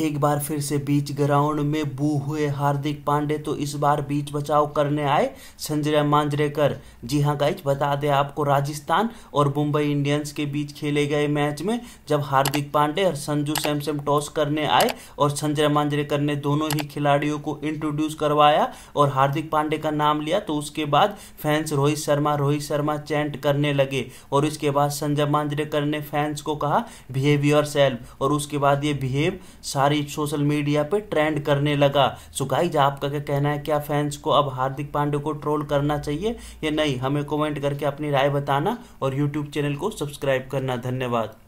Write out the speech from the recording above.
एक बार फिर से बीच ग्राउंड में बू हुए हार्दिक पांडे तो इस बार बीच बचाव करने आए संजय मांजरेकर जी हाँ गाइज बता दें आपको राजस्थान और मुंबई इंडियंस के बीच खेले गए मैच में जब हार्दिक पांडे और संजू सैमसम टॉस करने आए और संजय मांजरेकर ने दोनों ही खिलाड़ियों को इंट्रोड्यूस करवाया और हार्दिक पांडे का नाम लिया तो उसके बाद फैंस रोहित शर्मा रोहित शर्मा चैंट करने लगे और इसके बाद संजय मांजरेकर ने फैंस को कहा बिहेव योर सेल्फ और उसके बाद ये बिहेव सारी सोशल मीडिया पे ट्रेंड करने लगा सो गाइज आपका क्या कहना है क्या फैंस को अब हार्दिक पांडे को ट्रोल करना चाहिए या नहीं हमें कमेंट करके अपनी राय बताना और यूट्यूब चैनल को सब्सक्राइब करना धन्यवाद